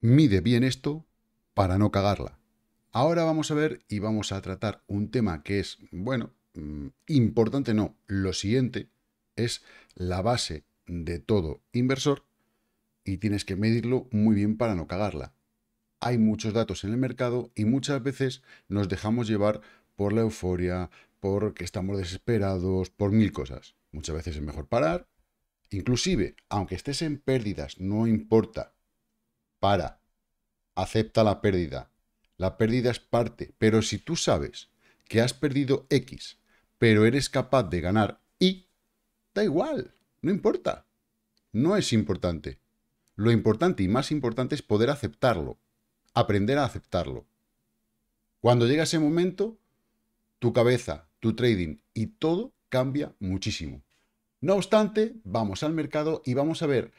Mide bien esto para no cagarla. Ahora vamos a ver y vamos a tratar un tema que es, bueno, mm, importante no, lo siguiente es la base de todo inversor y tienes que medirlo muy bien para no cagarla. Hay muchos datos en el mercado y muchas veces nos dejamos llevar por la euforia, porque estamos desesperados, por mil cosas. Muchas veces es mejor parar. Inclusive, aunque estés en pérdidas, no importa para, acepta la pérdida. La pérdida es parte, pero si tú sabes que has perdido X, pero eres capaz de ganar Y, da igual, no importa. No es importante. Lo importante y más importante es poder aceptarlo, aprender a aceptarlo. Cuando llega ese momento, tu cabeza, tu trading y todo cambia muchísimo. No obstante, vamos al mercado y vamos a ver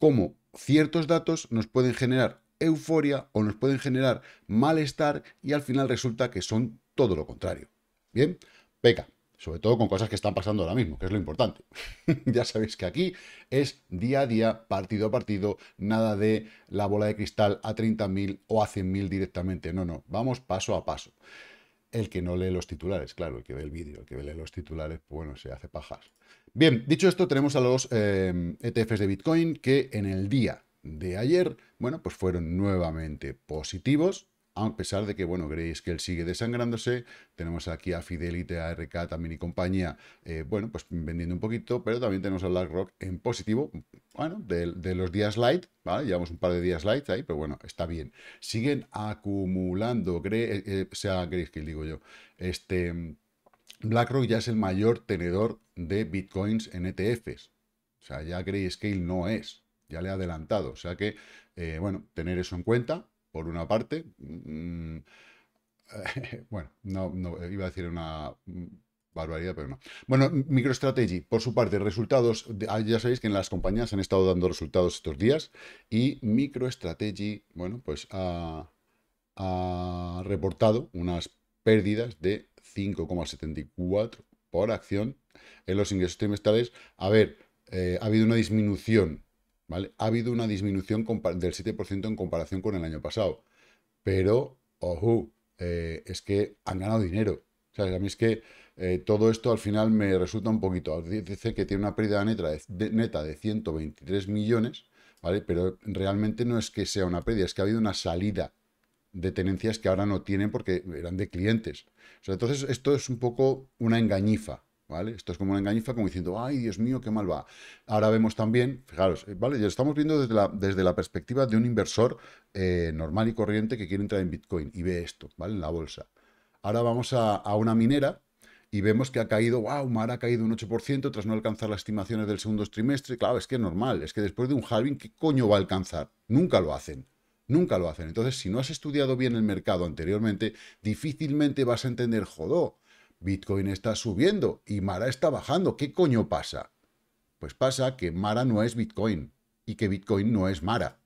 cómo ciertos datos nos pueden generar euforia o nos pueden generar malestar y al final resulta que son todo lo contrario. Bien, peca, sobre todo con cosas que están pasando ahora mismo, que es lo importante. ya sabéis que aquí es día a día, partido a partido, nada de la bola de cristal a 30.000 o a 100.000 directamente, no, no, vamos paso a paso. El que no lee los titulares, claro, el que ve el vídeo, el que lee los titulares, pues bueno, se hace pajas. Bien, dicho esto, tenemos a los ETFs eh, e de Bitcoin que en el día de ayer, bueno, pues fueron nuevamente positivos, a pesar de que, bueno, que él sigue desangrándose, tenemos aquí a Fidelity, a RK también y compañía, eh, bueno, pues vendiendo un poquito, pero también tenemos a BlackRock en positivo, bueno, de, los días light, ¿vale? Llevamos un par de días light ahí, pero bueno, está bien. Siguen acumulando, o eh, sea, sea que digo yo, este BlackRock ya es el mayor tenedor de bitcoins en ETFs. O sea, ya Grayscale no es, ya le ha adelantado. O sea que, eh, bueno, tener eso en cuenta, por una parte. Mm, bueno, no, iba a decir una barbaridad, pero no. Bueno, MicroStrategy, por su parte, resultados, ah, ya sabéis que en las compañías han estado dando resultados estos días y MicroStrategy, bueno, pues ha reportado unas pérdidas de 5,74 por acción en los ingresos trimestrales. A ver, eh, ha habido una disminución, ¿vale? Ha habido una disminución del 7% en comparación con el año pasado. Pero, ojo, eh, es que han ganado dinero. sea, A mí es que eh, todo esto al final me resulta un poquito. Dice que tiene una pérdida neta neta de 123 millones, ¿vale? Pero realmente no es que sea una pérdida, es que ha habido una salida de tenencias que ahora no tienen porque eran de clientes. entonces, esto es un poco una engañifa, ¿vale? Esto es como una engañifa, como diciendo, ay, Dios mío, qué mal va. Ahora vemos también, fijaros, eh, ¿vale? Ya estamos viendo desde la, desde la perspectiva de un inversor eh, normal y corriente que quiere entrar en Bitcoin y ve esto, ¿vale? En la bolsa. Ahora vamos a, una minera y vemos que ha caído, wow, Mar ha caído un 8% tras no alcanzar las estimaciones del segundo trimestre. Claro, es que es normal, es que después de un halving, ¿qué coño va a alcanzar? Nunca lo hacen. Nunca lo hacen. Entonces, si no has estudiado bien el mercado anteriormente, difícilmente vas a entender, jodó, Bitcoin está subiendo y Mara está bajando. ¿Qué coño pasa? Pues pasa que Mara no es Bitcoin y que Bitcoin no es Mara.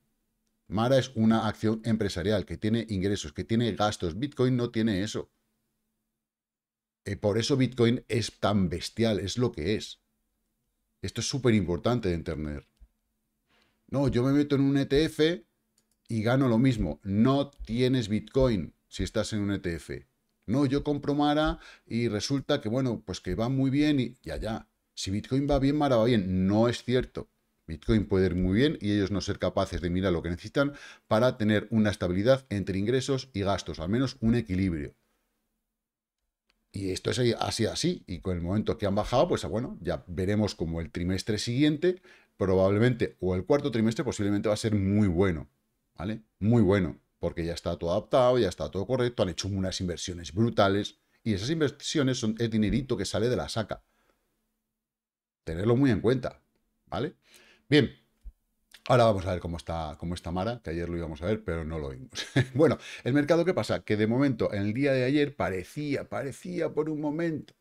Mara es una acción empresarial que tiene ingresos, que tiene gastos. Bitcoin no tiene eso. Y eh, por eso Bitcoin es tan bestial, es lo que es. Esto es súper importante de entender. No, yo me meto en un ETF y gano lo mismo. No tienes Bitcoin si estás en un ETF. No, yo compro Mara y resulta que, bueno, pues que va muy bien y ya, ya. Si Bitcoin va bien, Mara va bien. No es cierto. Bitcoin puede ir muy bien y ellos no ser capaces de mirar lo que necesitan para tener una estabilidad entre ingresos y gastos, al menos un equilibrio. Y esto es así, así. Y con el momento que han bajado, pues bueno, ya veremos como el trimestre siguiente, probablemente, o el cuarto trimestre, posiblemente va a ser muy bueno. ¿vale? Muy bueno, porque ya está todo adaptado, ya está todo correcto, han hecho unas inversiones brutales y esas inversiones son el dinerito que sale de la saca. Tenerlo muy en cuenta, ¿vale? Bien, Ahora vamos a ver cómo está, cómo está Mara, que ayer lo íbamos a ver, pero no lo vimos. bueno, el mercado, ¿qué pasa? Que de momento, en el día de ayer, parecía, parecía por un momento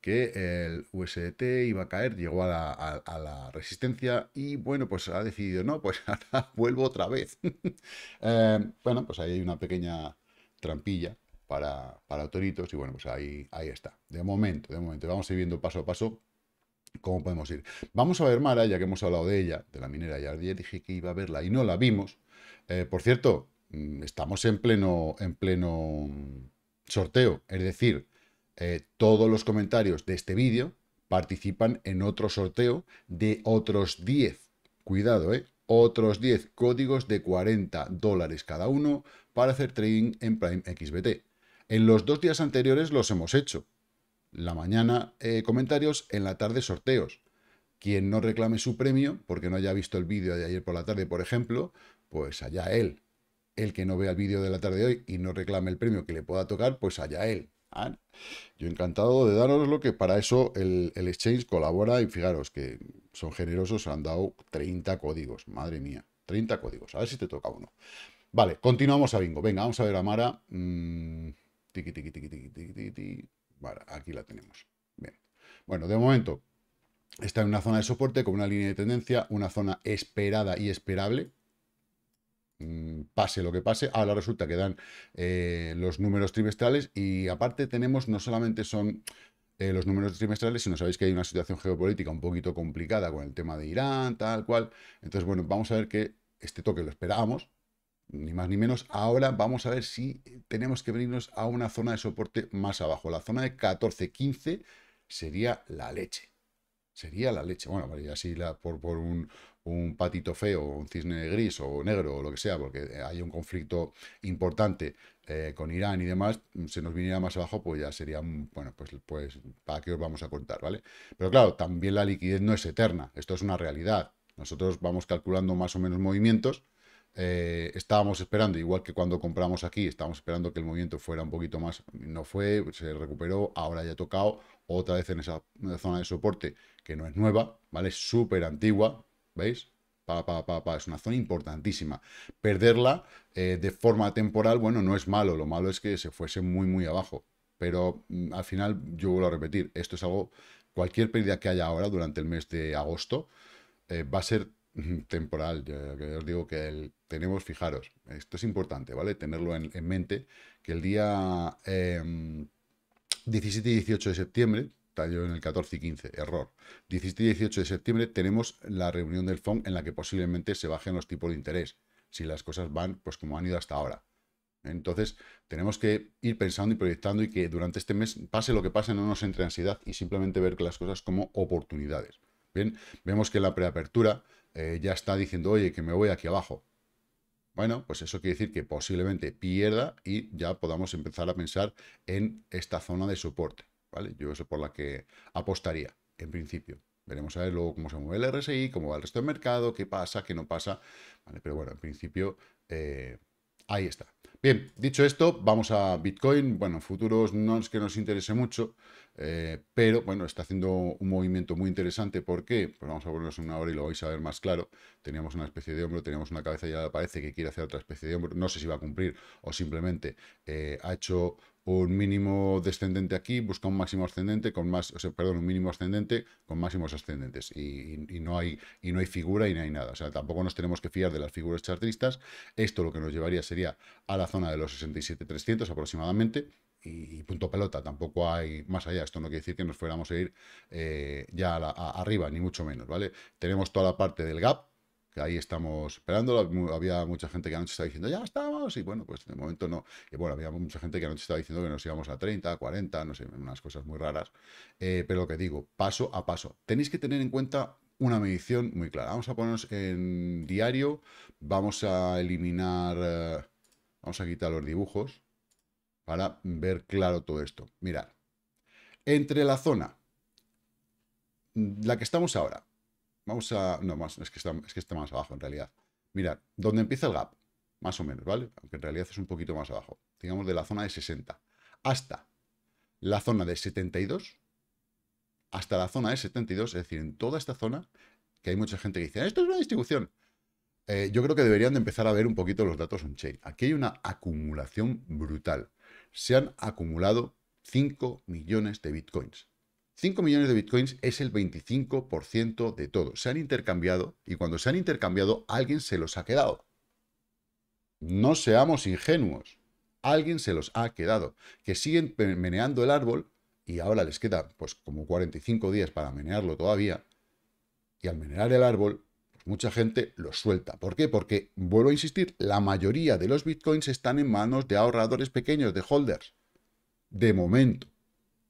que el USDT iba a caer, llegó a la, resistencia y bueno, pues ha decidido, no, pues ahora vuelvo otra vez. Eh, bueno, pues ahí hay una pequeña trampilla para, para toritos y bueno, pues ahí, ahí está. De momento, de momento, vamos a ir viendo paso a paso cómo podemos ir. Vamos a ver Mara, ya que hemos hablado de ella, de la minera, ya dije que iba a verla y no la vimos. Eh, por cierto, mm, estamos en pleno, en pleno mm, sorteo, es decir, eh, todos los comentarios de este vídeo participan en otro sorteo de otros 10, cuidado, eh, otros 10 códigos de 40 dólares cada uno para hacer trading en Prime XBT. En los dos días anteriores los hemos hecho. La mañana eh, comentarios, en la tarde sorteos. Quien no reclame su premio, porque no haya visto el vídeo de ayer por la tarde, por ejemplo, pues allá él. El que no vea el vídeo de la tarde de hoy y no reclame el premio que le pueda tocar, pues allá él. Ah, yo encantado de daros lo que para eso el, exchange colabora y fijaros que son generosos, han dado 30 códigos, madre mía, 30 códigos, a ver si te toca uno. Vale, continuamos a bingo, venga, vamos a ver a Mara. Mm, tiki, tiki, tiki, tiki, tiki, Vale, aquí la tenemos. Bueno, de momento, está en una zona de soporte con una línea de tendencia, una zona esperada y esperable, Mm, pase lo que pase, ahora resulta que dan eh, los números trimestrales y aparte tenemos, no solamente son eh, los números trimestrales, sino sabéis que hay una situación geopolítica un poquito complicada con el tema de Irán, tal cual. Entonces, bueno, vamos a ver que este toque lo esperábamos, ni más ni menos. Ahora vamos a ver si tenemos que venirnos a una zona de soporte más abajo. La zona de 14-15 sería la leche. Sería la leche. Bueno, vale, así la, por, por un, un patito feo, un cisne gris o negro o lo que sea, porque hay un conflicto importante eh, con Irán y demás, se nos viniera más abajo, pues ya sería, bueno, pues, pues, para qué os vamos a contar, ¿vale? Pero claro, también la liquidez no es eterna, esto es una realidad. Nosotros vamos calculando más o menos movimientos, eh, estábamos esperando, igual que cuando compramos aquí, estábamos esperando que el movimiento fuera un poquito más, no fue, se recuperó, ahora ya ha tocado otra vez en esa zona de soporte que no es nueva, ¿vale? Súper antigua, ¿Veis? Pa, pa, Es una zona importantísima. Perderla eh, de forma temporal, bueno, no es malo. Lo malo es que se fuese muy, muy abajo. Pero mm, al final, yo vuelvo a repetir, esto es algo... Cualquier pérdida que haya ahora durante el mes de agosto eh, va a ser mm, temporal. Yo, os digo que tenemos, fijaros, esto es importante, ¿vale? Tenerlo en, mente, que el día 17 em, y 18 de septiembre, Tallo en el 14 y 15, error. 17 y 18 de septiembre tenemos la reunión del FONC en la que posiblemente se bajen los tipos de interés, si las cosas van pues como han ido hasta ahora. Entonces, tenemos que ir pensando y proyectando y que durante este mes, pase lo que pase, no nos entre ansiedad y simplemente ver las cosas como oportunidades. Bien, vemos que la preapertura eh, ya está diciendo, oye, que me voy aquí abajo. Bueno, pues eso quiere decir que posiblemente pierda y ya podamos empezar a pensar en esta zona de soporte. Yo es por la que apostaría, en principio. Veremos a ver luego cómo se mueve el RSI, cómo va el resto del mercado, qué pasa, qué no pasa, Pero bueno, en principio... Eh, ahí está. Bien, dicho esto, vamos a Bitcoin. Bueno, futuros no es que nos interese mucho, eh, pero bueno, está haciendo un movimiento muy interesante ¿por qué? pues vamos a ponernos una hora y lo vais a ver más claro. Teníamos una especie de hombro, teníamos una cabeza y ahora parece que quiere hacer otra especie de hombro. No sé si va a cumplir o simplemente eh, ha hecho un mínimo descendente aquí, busca un máximo ascendente con más, perdón, un mínimo ascendente con máximos ascendentes y, no hay, y no hay figura y no hay nada, o sea, tampoco nos tenemos que fiar de las figuras chartistas, esto lo que nos llevaría sería a la zona de los 67.300 aproximadamente, y, punto pelota, tampoco hay más allá. Esto no quiere decir que nos fuéramos a ir eh, ya arriba, ni mucho menos, ¿vale? Tenemos toda la parte del gap, ahí estamos esperando, Había mucha gente que anoche estaba diciendo, ya estamos, y bueno, pues de momento no. Y bueno, había mucha gente que anoche estaba diciendo que nos íbamos a 30, 40, no sé, unas cosas muy raras. Eh, pero lo que digo, paso a paso. Tenéis que tener en cuenta una medición muy clara. Vamos a ponernos en diario, vamos a eliminar, eh, vamos a quitar los dibujos para ver claro todo esto. Mirad, entre la zona, la que estamos ahora, Vamos a... No, más, es que, está, que más abajo en realidad. mira donde empieza el gap, más o menos, ¿vale? Aunque en realidad es un poquito más abajo. Digamos de la zona de 60 hasta la zona de 72, hasta la zona de 72, es decir, en toda esta zona, que hay mucha gente que dice, esto es una distribución. Eh, yo creo que deberían de empezar a ver un poquito los datos on-chain. Aquí hay una acumulación brutal. Se han acumulado 5 millones de bitcoins. 5 millones de bitcoins es el 25% de todo. Se han intercambiado y cuando se han intercambiado alguien se los ha quedado. No seamos ingenuos. Alguien se los ha quedado. Que siguen meneando el árbol y ahora les queda pues como 45 días para menearlo todavía. Y al menear el árbol, mucha gente lo suelta. ¿Por qué? Porque, vuelvo a insistir, la mayoría de los bitcoins están en manos de ahorradores pequeños, de holders. De momento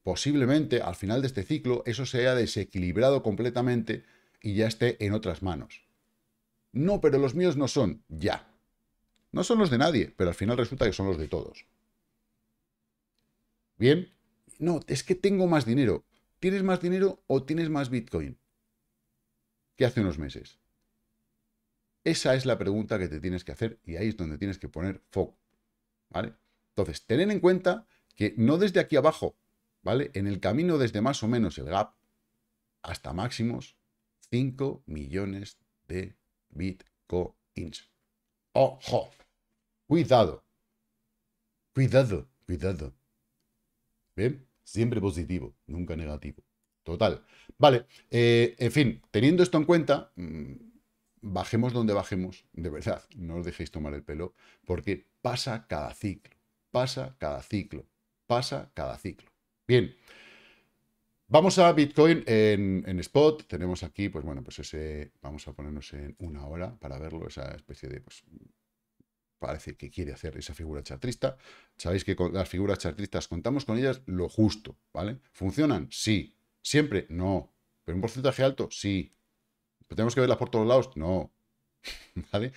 posiblemente al final de este ciclo eso se haya desequilibrado completamente y ya esté en otras manos. No, pero los míos no son, ya. No son los de nadie, pero al final resulta que son los de todos. ¿Bien? No, es que tengo más dinero. ¿Tienes más dinero o tienes más Bitcoin? que hace unos meses? Esa es la pregunta que te tienes que hacer y ahí es donde tienes que poner foco. ¿Vale? Entonces, ten en cuenta que no desde aquí abajo ¿vale? En el camino desde más o menos el gap hasta máximos, 5 millones de bitcoins. ¡Ojo! Cuidado. Cuidado, cuidado. ¿Bien? Siempre positivo, nunca negativo. Total. Vale, eh, en fin, teniendo esto en cuenta, mm, bajemos donde bajemos, de verdad, no os dejéis tomar el pelo, porque pasa cada ciclo, pasa cada ciclo, pasa cada ciclo. Bien. Vamos a Bitcoin en, spot. Tenemos aquí, pues bueno, pues ese. Vamos a ponernos en una hora para verlo. Esa especie de, pues. Parece que quiere hacer esa figura chartrista. Sabéis que con las figuras chartristas contamos con ellas lo justo, ¿vale? ¿Funcionan? Sí. ¿Siempre? No. ¿Pero un porcentaje alto? Sí. ¿Tenemos que verlas por todos lados? No. ¿Vale?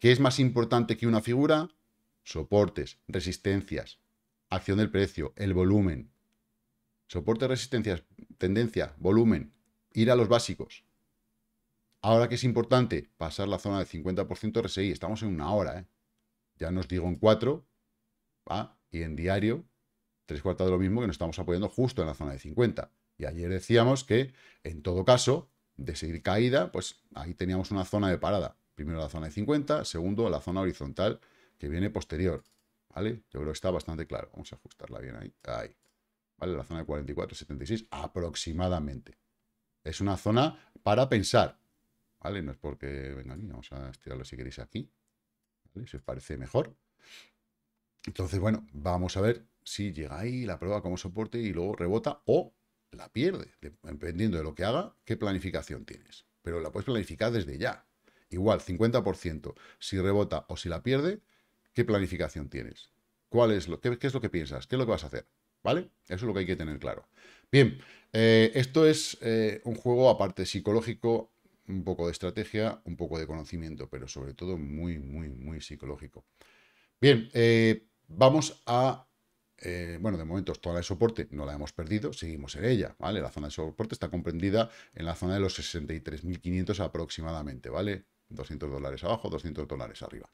¿Qué es más importante que una figura? Soportes, resistencias, acción del precio, el volumen, Soporte, resistencias, tendencia, volumen. Ir a los básicos. Ahora que es importante pasar la zona del 50% RSI. Estamos en una hora, ¿eh? Ya nos digo en 4. ¿va? Y en diario, tres cuartos de lo mismo que nos estamos apoyando justo en la zona de 50. Y ayer decíamos que, en todo caso, de seguir caída, pues ahí teníamos una zona de parada. Primero la zona de 50, segundo la zona horizontal que viene posterior. ¿Vale? Yo creo que está bastante claro. Vamos a ajustarla bien ahí. Ahí. La zona de 44, 76 aproximadamente. Es una zona para pensar, ¿vale? No es porque, venga, vamos a estirarlo si queréis aquí, Si os parece mejor. Entonces, bueno, vamos a ver si llega ahí, la prueba como soporte y luego rebota o la pierde, dependiendo de lo que haga, qué planificación tienes. Pero la puedes planificar desde ya. Igual, 50%. Si rebota o si la pierde, ¿qué planificación tienes? ¿Cuál es lo, qué es lo que piensas? ¿Qué es lo que vas a hacer? ¿vale? Eso es lo que hay que tener claro. Bien, eh, esto es eh, un juego aparte psicológico, un poco de estrategia, un poco de conocimiento, pero sobre todo muy, muy, muy psicológico. Bien, eh, vamos a... bueno, de momento toda la soporte no la hemos perdido, seguimos en ella, ¿vale? La zona de soporte está comprendida en la zona de los 63.500 aproximadamente, ¿vale? 200 dólares abajo, 200 dólares arriba.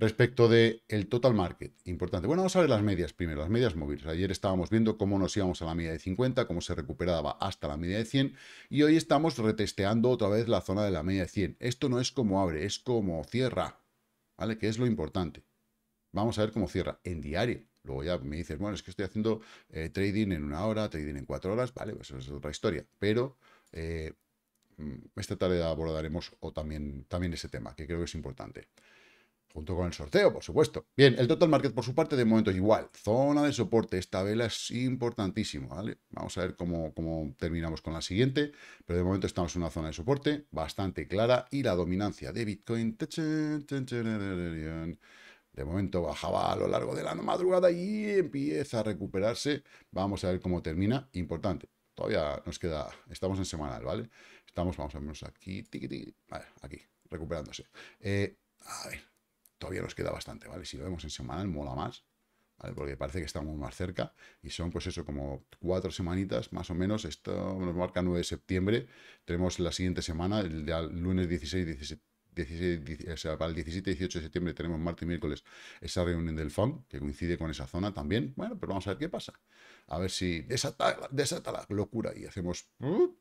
Respecto de el total market, importante. Bueno, vamos a ver las medias primero, las medias móviles. Ayer estábamos viendo cómo nos íbamos a la media de 50, cómo se recuperaba hasta la media de 100 y hoy estamos retesteando otra vez la zona de la media de 100. Esto no es como abre, es como cierra, ¿vale? Que es lo importante. Vamos a ver cómo cierra en diario. Luego ya me dices, bueno, es que estoy haciendo eh, trading en una hora, trading en cuatro horas, vale, pues eso es otra historia. Pero eh, mm, esta tarde abordaremos o también, también ese tema, que creo que es importante. Junto con el sorteo, por supuesto. Bien, el total market por su parte de momento es igual. Zona de soporte, esta vela es importantísima, ¿vale? Vamos a ver cómo, cómo terminamos con la siguiente, pero de momento estamos en una zona de soporte bastante clara y la dominancia de Bitcoin... De momento bajaba a lo largo de la madrugada y empieza a recuperarse. Vamos a ver cómo termina. Importante, todavía nos queda, estamos en semanal, ¿vale? Estamos, vamos a vernos aquí, aquí, recuperándose. Eh, a ver, todavía nos queda bastante, ¿vale? Si lo vemos en semanal, mola más, ¿vale? Porque parece que estamos más cerca y son, pues eso, como cuatro semanitas más o menos. Esto nos marca 9 de septiembre. Tenemos la siguiente semana, el de lunes 16, 17. 16, o sea, para el 17 y 18 de septiembre tenemos martes y miércoles esa reunión del FAM, que coincide con esa zona también. Bueno, pero vamos a ver qué pasa. A ver si desata, desata la locura y hacemos uh,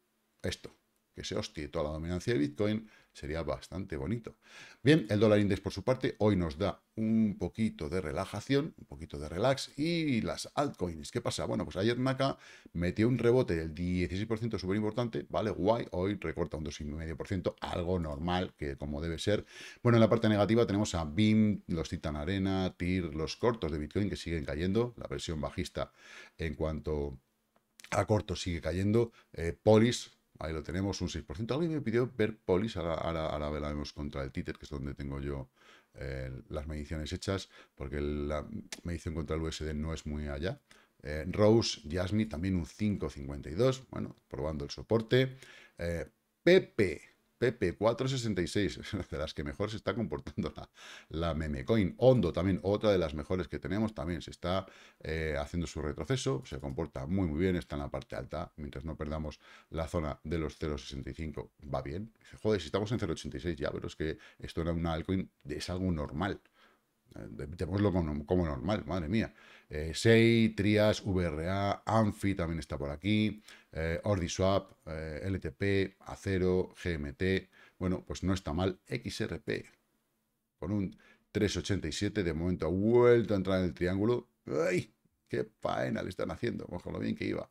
esto que se hostie toda la dominancia de Bitcoin, sería bastante bonito. Bien, el dólar index por su parte hoy nos da un poquito de relajación, un poquito de relax y las altcoins, ¿qué pasa? Bueno, pues ayer Maca metió un rebote del 16% súper importante, vale, guay, hoy recorta un 2,5%, algo normal, que como debe ser. Bueno, en la parte negativa tenemos a BIM, los Titan Arena, TIR, los cortos de Bitcoin que siguen cayendo, la presión bajista en cuanto a corto sigue cayendo. Eh, Polis, Ahí lo tenemos, un 6%. Alguien me pidió ver polis, ahora, la vemos contra el títer, que es donde tengo yo eh, las mediciones hechas, porque la medición contra el USD no es muy allá. Eh, Rose, Jasmine, también un 5,52, bueno, probando el soporte. Eh, Pepe, PP466, de las que mejor se está comportando la, meme memecoin. Hondo también, otra de las mejores que tenemos, también se está eh, haciendo su retroceso, se comporta muy muy bien, está en la parte alta, mientras no perdamos la zona de los 0.65, va bien. Joder, si estamos en 0.86 ya, pero es que esto era una altcoin, es algo normal. Démoslo como, como, normal, madre mía. Eh, SEI, Trias, VRA, Amphi también está por aquí, eh, OrdiSwap, eh, LTP, Acero, GMT. Bueno, pues no está mal. XRP, con un 3,87, de momento ha vuelto a entrar en el triángulo. ¡Ay! ¡Qué faena le están haciendo! Ojo, lo bien que iba.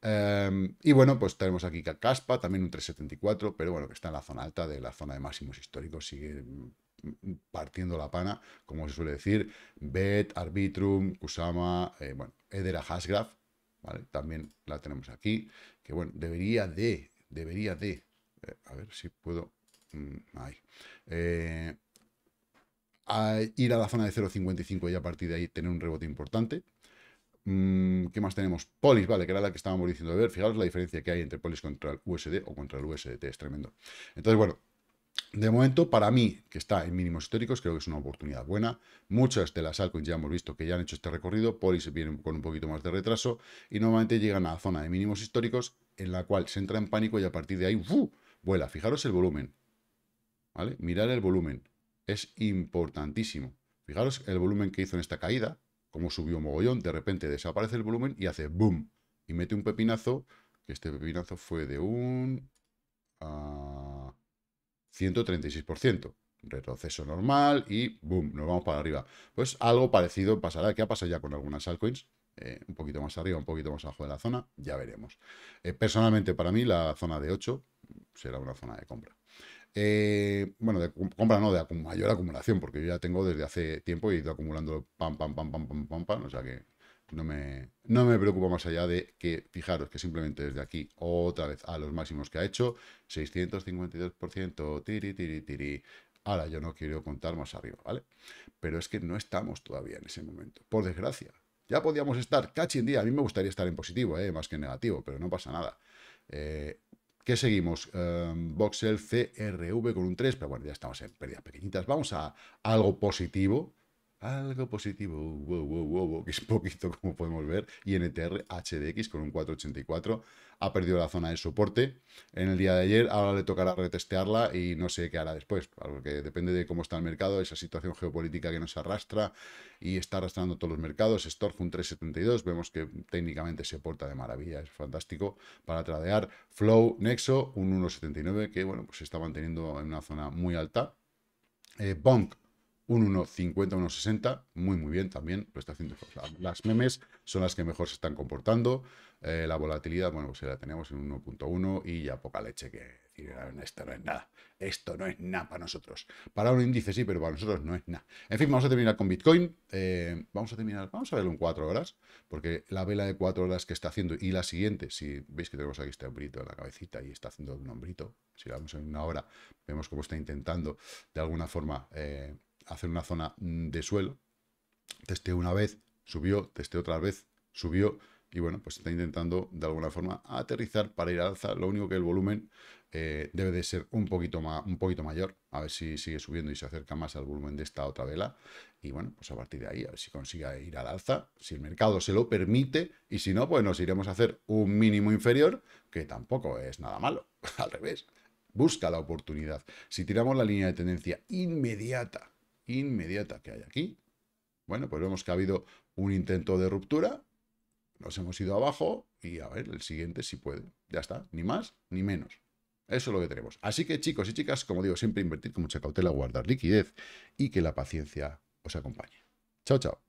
Em, y bueno, pues tenemos aquí Caspa, también un 374, pero bueno, que está en la zona alta de la zona de máximos históricos, sigue partiendo la pana, como se suele decir. Bet, Arbitrum, Kusama, eh, bueno, Edera Hasgraf, ¿vale? También la tenemos aquí, que bueno, debería de, debería de, eh, a ver si puedo, mm, eh, ir a la zona de 0.55 y a partir de ahí tener un rebote importante. Mm, ¿Qué más tenemos? Polis, vale, que era la que estábamos diciendo de ver. Fijaros la diferencia que hay entre Polis contra el USD o contra el USDT, es tremendo. Entonces, bueno, de momento, para mí, que está en mínimos históricos, creo que es una oportunidad buena. Muchas de las altcoins ya hemos visto que ya han hecho este recorrido, se vienen con un poquito más de retraso y normalmente llegan a la zona de mínimos históricos en la cual se entra en pánico y a partir de ahí vuela. Fijaros el volumen, ¿vale? Mirar el volumen, es importantísimo. Fijaros el volumen que hizo en esta caída, como subió mogollón, de repente desaparece el volumen y hace boom y mete un pepinazo, que este pepinazo fue de un... Ah, 136%. Retroceso normal y boom, nos vamos para arriba. Pues algo parecido pasará, ¿Qué ha pasado ya con algunas altcoins. Eh, un poquito más arriba, un poquito más abajo de la zona, ya veremos. Eh, personalmente, para mí, la zona de 8 será una zona de compra. Eh, bueno, de compra no, de mayor acumulación, porque yo ya tengo desde hace tiempo y he ido acumulando pam, pam, pam, pam, pam, pam, o sea que no me, no me más allá de que, fijaros, que simplemente desde aquí, otra vez a los máximos que ha hecho, 652%, tiri, tiri, tiri. Ahora yo no quiero contar más arriba, ¿vale? Pero es que no estamos todavía en ese momento, por desgracia. Ya podíamos estar, cachi en día, a mí me gustaría estar en positivo, ¿eh? más que en negativo, pero no pasa nada. Eh, ¿Qué seguimos? Em, Voxel CRV con un 3, pero bueno, ya estamos en pérdidas pequeñitas. Vamos a algo positivo, algo positivo, wow, wow, wow, que es poquito como podemos ver. Y NTR e HDX con un 484 ha perdido la zona de soporte en el día de ayer. Ahora le tocará retestearla y no sé qué hará después, porque depende de cómo está el mercado, esa situación geopolítica que nos arrastra y está arrastrando todos los mercados. Storch un 372, vemos que técnicamente se porta de maravilla, es fantástico para tradear. Flow Nexo un 179 que bueno, pues se está manteniendo en una zona muy alta. Eh, Bonk un 1,50, 1,60, muy muy bien también, lo está haciendo. las memes son las que mejor se están comportando, eh, la volatilidad, bueno, pues ya la tenemos en 1.1 y ya poca leche que decir, ah, esto no es nada, esto no es nada para nosotros. Para un índice sí, pero para nosotros no es nada. En fin, vamos a terminar con Bitcoin, eh, vamos a terminar, vamos a verlo en 4 horas, porque la vela de 4 horas que está haciendo y la siguiente, si veis que tenemos aquí este hombrito en la cabecita y está haciendo un hombrito, si vamos vemos en una hora, vemos cómo está intentando de alguna forma... Eh, hacer una zona mm, de suelo. Testé una vez, subió, testé otra vez, subió. Y bueno, pues está intentando de alguna forma aterrizar para ir al alza. Lo único que el volumen eh, debe de ser un poquito, más, un poquito mayor. A ver si sigue subiendo y se acerca más al volumen de esta otra vela. Y bueno, pues a partir de ahí, a ver si consigue ir al alza. Si el mercado se lo permite. Y si no, pues nos iremos a hacer un mínimo inferior, que tampoco es nada malo. Al revés, busca la oportunidad. Si tiramos la línea de tendencia inmediata inmediata que hay aquí. Bueno, pues vemos que ha habido un intento de ruptura, nos hemos ido abajo y a ver, el siguiente si puede. Ya está, ni más ni menos. Eso es lo que tenemos. Así que chicos y chicas, como digo, siempre invertir con mucha cautela, guardar liquidez y que la paciencia os acompañe. Chao, chao.